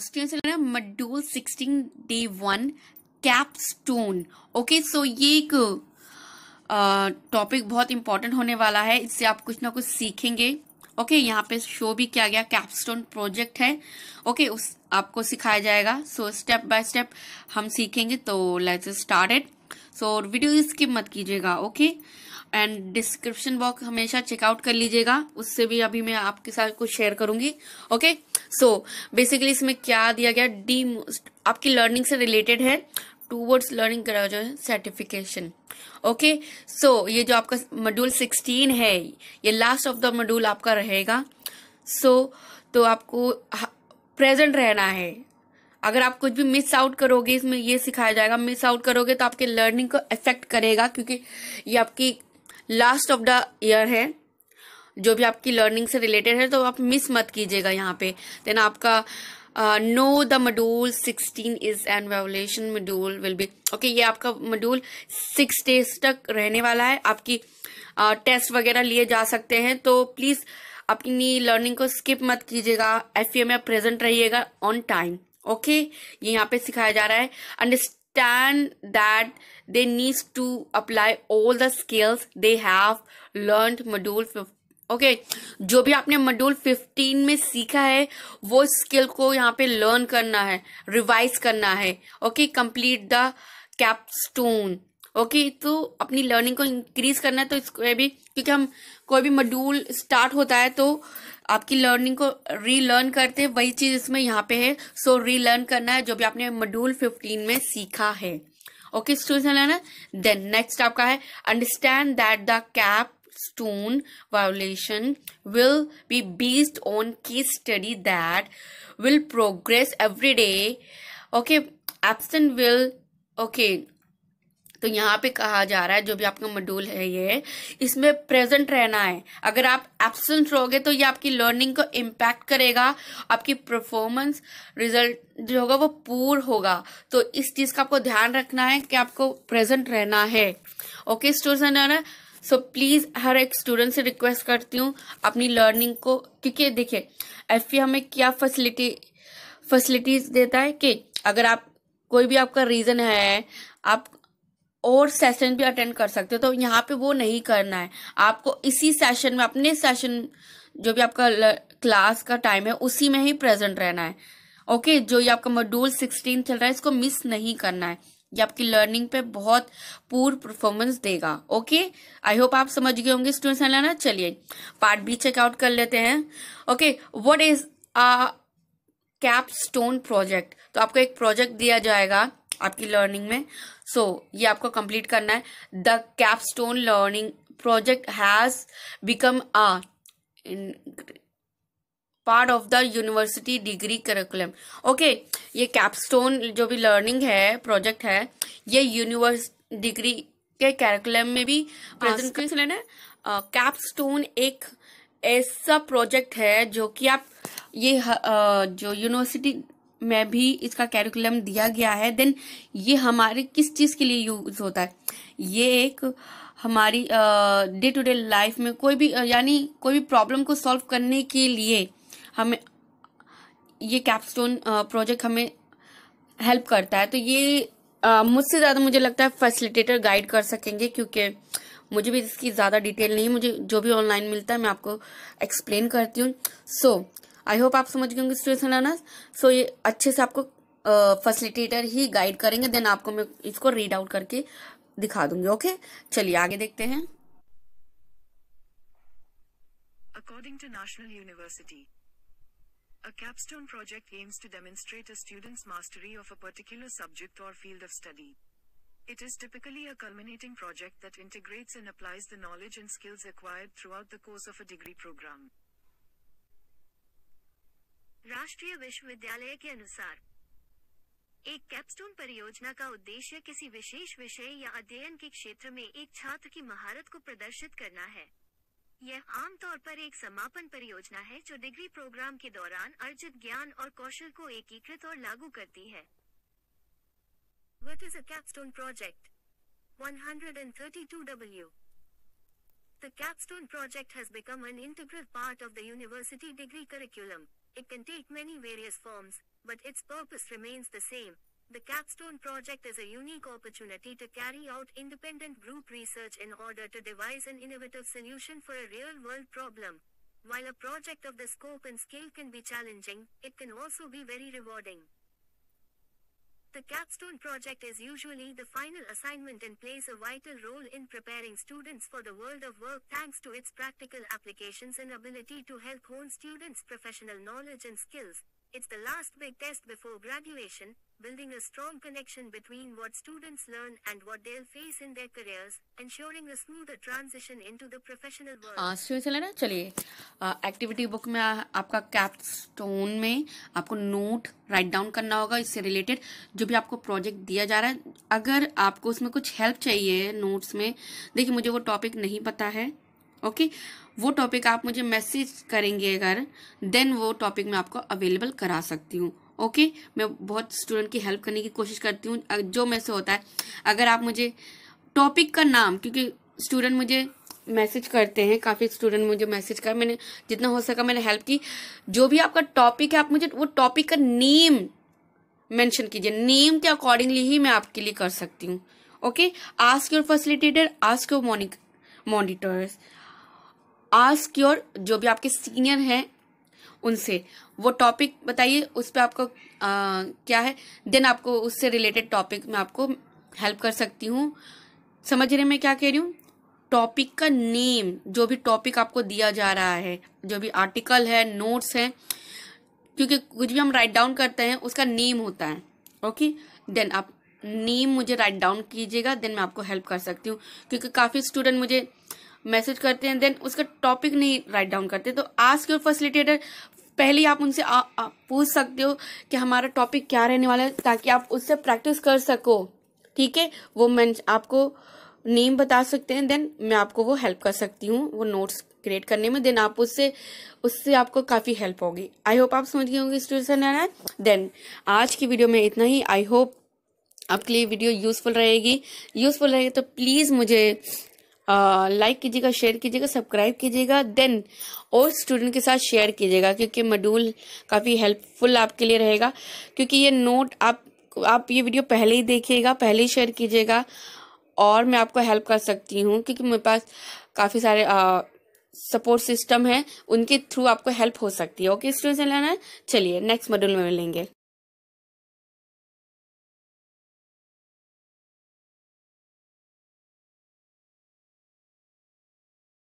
Students से लेना module sixteen day one capstone okay so ये एक टॉपिक uh, बहुत इंपॉर्टेंट होने वाला है इससे आप कुछ ना कुछ सीखेंगे ओके okay, यहाँ पे शो भी किया गया कैपस्टोन प्रोजेक्ट है ओके okay, उस आपको सिखाया जाएगा सो स्टेप बाय स्टेप हम सीखेंगे तो let's start it so video skip मत कीजिएगा ओके एंड डिस्क्रिप्शन बॉक्स हमेशा चेकआउट कर लीजिएगा उससे भी अभी मैं आपके साथ कुछ शेयर करूंगी okay okay? So so, basically इसमें क्या दिया गया डी मोस्ट आपकी लर्निंग से रिलेटेड है टूवर्ड्स लर्निंग करा जो है सर्टिफिकेशन ओके सो ये जो आपका मॉड्यूल 16 है ये लास्ट ऑफ द मॉड्यूल आपका रहेगा सो so, तो आपको प्रेजेंट रहना है अगर आप कुछ भी मिस आउट करोगे इसमें ये सिखाया जाएगा मिस आउट करोगे तो आपके लर्निंग को इफेक्ट करेगा क्योंकि ये आपकी लास्ट ऑफ द ईयर है जो भी आपकी लर्निंग से रिलेटेड है तो आप मिस मत कीजिएगा यहाँ पे देन आपका now the module sixteen is an evaluation module will be okay ये आपका मडूल सिक्स डेज तक रहने वाला है आपकी टेस्ट uh, वगैरह लिए जा सकते हैं तो प्लीज अपनी लर्निंग को स्किप मत कीजिएगा एफ e में प्रेजेंट रहिएगा ऑन टाइम ओके ये यहाँ पे सिखाया जा रहा है understand that they needs to apply all the skills they have learn module okay okay, जो भी आपने मॉड्यूल 15 में सीखा है वो स्किल को यहाँ पे लर्न करना है रिवाइज करना है okay complete the capstone okay तो अपनी लर्निंग को इंक्रीज करना है तो इसको भी क्योंकि हम कोई भी मॉड्यूल स्टार्ट होता है तो आपकी लर्निंग को रीलर्न करते हैं वही चीज इसमें यहाँ पे है सो so, रीलर्न करना है जो भी आपने मॉड्यूल 15 में सीखा है ओके स्टूडेंट्स देन नेक्स्ट आपका है understand that the cap stone violation will be based on case study that will progress every day okay absent will okay तो यहाँ पे कहा जा रहा है जो भी आपका मॉड्यूल है ये इसमें प्रेजेंट रहना है अगर आप एब्सेंट रहोगे तो ये आपकी लर्निंग को इम्पैक्ट करेगा आपकी परफॉर्मेंस रिजल्ट जो होगा वो पूर होगा तो इस चीज का आपको ध्यान रखना है कि आपको प्रेजेंट रहना है ओके स्टूडेंट्स सो प्लीज़ हर एक स्टूडेंट से रिक्वेस्ट करती हूँ अपनी लर्निंग को क्योंकि देखिए एफ e हमें क्या फैसिलिटी फैसिलिटीज़ देता है कि अगर आप कोई भी आपका रीज़न है आप और सेशन भी अटेंड कर सकते हो तो यहाँ पे वो नहीं करना है आपको इसी सेशन में अपने सेशन जो भी आपका क्लास का टाइम है उसी में ही प्रेजेंट रहना है ओके okay, जो ये आपका मॉड्यूल सिक्सटीन चल रहा है इसको मिस नहीं करना है ये आपकी लर्निंग पे बहुत पूर परफॉर्मेंस देगा ओके आई होप आप समझ गए होंगे स्टूडेंट्स लाना चलिए पार्ट बी चेकआउट कर लेते हैं okay what is a capstone project तो आपको एक प्रोजेक्ट दिया जाएगा आपकी लर्निंग में सो so, ये आपको कंप्लीट करना है the capstone learning project has become a part of the university degree curriculum okay ये कैपस्टोन जो भी लर्निंग है प्रोजेक्ट है ये यूनिवर्स डिग्री के कैरिकुलम में भी प्रेजेंट लेना है कैपस्टोन uh, एक ऐसा प्रोजेक्ट है जो कि आप ये uh, जो यूनिवर्सिटी में भी इसका कैरिकुलम दिया गया है देन ये हमारे किस चीज़ के लिए यूज होता है ये एक हमारी डे टू डे लाइफ में कोई भी uh, यानी कोई भी प्रॉब्लम को सॉल्व करने के लिए हमें ये कैपस्टोन प्रोजेक्ट uh, हमें हेल्प करता है तो ये uh, मुझसे ज़्यादा मुझे लगता है फैसिलिटेटर गाइड कर सकेंगे क्योंकि मुझे भी इसकी ज़्यादा डिटेल नहीं मुझे जो भी ऑनलाइन मिलता है मैं आपको एक्सप्लेन करती हूँ सो आई होप आप समझ गए होंगे सिचुएशन आना सो ये अच्छे से आपको फैसिलिटेटर uh, ही गाइड करेंगे देन आपको मैं इसको रीड आउट करके दिखा दूंगी ओके चलिए आगे देखते हैं according to national university A capstone project aims to demonstrate a student's mastery of a particular subject or field of study. It is typically a culminating project that integrates and applies the knowledge and skills acquired throughout the course of a degree program. राष्ट्रीय विश्वविद्यालय के अनुसार एक capstone परियोजना का उद्देश्य किसी विशेष विषय या अध्ययन के क्षेत्र में एक छात्र की महारत को प्रदर्शित करना है यह आमतौर पर एक समापन परियोजना है जो डिग्री प्रोग्राम के दौरान अर्जित ज्ञान और कौशल को एकीकृत और लागू करती है What is a capstone project? 132W The capstone project has become an integral part of the university degree curriculum. It can take many various forms, but its purpose remains the same, The Capstone project is a unique opportunity to carry out independent group research in order to devise an innovative solution for a real world problem. While a project of the scope and scale can be challenging, it can also be very rewarding. The capstone project is usually the final assignment and plays a vital role in preparing students for the world of work thanks to its practical applications and ability to help hone students' professional knowledge and skills, It's the last big test before graduation, building a strong connection between what students learn and what they'll face in their careers, ensuring a smoother transition into the professional world. हाँ शुरू चले ना चलिए activity book में आ, आपका capstone में आपको note write down करना होगा इससे रिलेटेड जो भी आपको प्रोजेक्ट दिया जा रहा है अगर आपको उसमें कुछ हेल्प चाहिए नोट्स में देखिए मुझे वो टॉपिक नहीं पता है ओके वो टॉपिक आप मुझे मैसेज करेंगे अगर देन वो टॉपिक मैं आपको अवेलेबल करा सकती हूँ ओके मैं बहुत स्टूडेंट की हेल्प करने की कोशिश करती हूँ जो मैं से होता है अगर आप मुझे टॉपिक का नाम क्योंकि स्टूडेंट मुझे मैसेज करते हैं काफ़ी स्टूडेंट मुझे मैसेज कर मैंने जितना हो सका मैंने हेल्प की जो भी आपका टॉपिक है आप मुझे वो टॉपिक का नेम मेंशन कीजिए नेम के अकॉर्डिंगली ही मैं आपके लिए कर सकती हूँ okay ask your facilitator ask your मॉनिक मॉनिटर्स आस्क योर जो भी आपके सीनियर हैं उनसे वो टॉपिक बताइए उस पर आपको आ, क्या है देन आपको उससे रिलेटेड टॉपिक में आपको हेल्प कर सकती हूँ समझ रहे मैं क्या कह रही हूँ टॉपिक का नेम जो भी टॉपिक आपको दिया जा रहा है जो भी आर्टिकल है नोट्स हैं क्योंकि कुछ भी हम राइट डाउन करते हैं उसका नेम होता है ओके देन आप नेम मुझे राइट डाउन कीजिएगा देन मैं आपको हेल्प कर सकती हूँ क्योंकि काफ़ी स्टूडेंट मुझे मैसेज करते हैं देन उसका टॉपिक नहीं राइट डाउन करते तो आज के फैसिलिटेटर पहले ही आप उनसे आ, आ, पूछ सकते हो कि हमारा टॉपिक क्या रहने वाला है ताकि आप उससे प्रैक्टिस कर सको ठीक है वो मैं आपको नेम बता सकते हैं देन मैं आपको वो हेल्प कर सकती हूँ वो नोट्स क्रिएट करने में देन आप उससे उससे आपको काफ़ी हेल्प होगी आई होप आप समझ गए होंगे सिचुएशन है देन आज की वीडियो में इतना ही आई होप आपके लिए वीडियो यूज़फुल रहेगी यूज़फुल रहेगी तो प्लीज़ मुझे लाइक कीजिएगा शेयर कीजिएगा सब्सक्राइब कीजिएगा देन और स्टूडेंट के साथ शेयर कीजिएगा क्योंकि मॉड्यूल काफ़ी हेल्पफुल आपके लिए रहेगा क्योंकि ये नोट आप आप ये वीडियो पहले ही देखिएगा पहले ही शेयर कीजिएगा और मैं आपको हेल्प कर सकती हूँ क्योंकि मेरे पास काफ़ी सारे आ, सपोर्ट सिस्टम है उनके थ्रू आपको हेल्प हो सकती है ओके स्टूडेंट्स है चलिए नेक्स्ट मॉड्यूल में मिलेंगे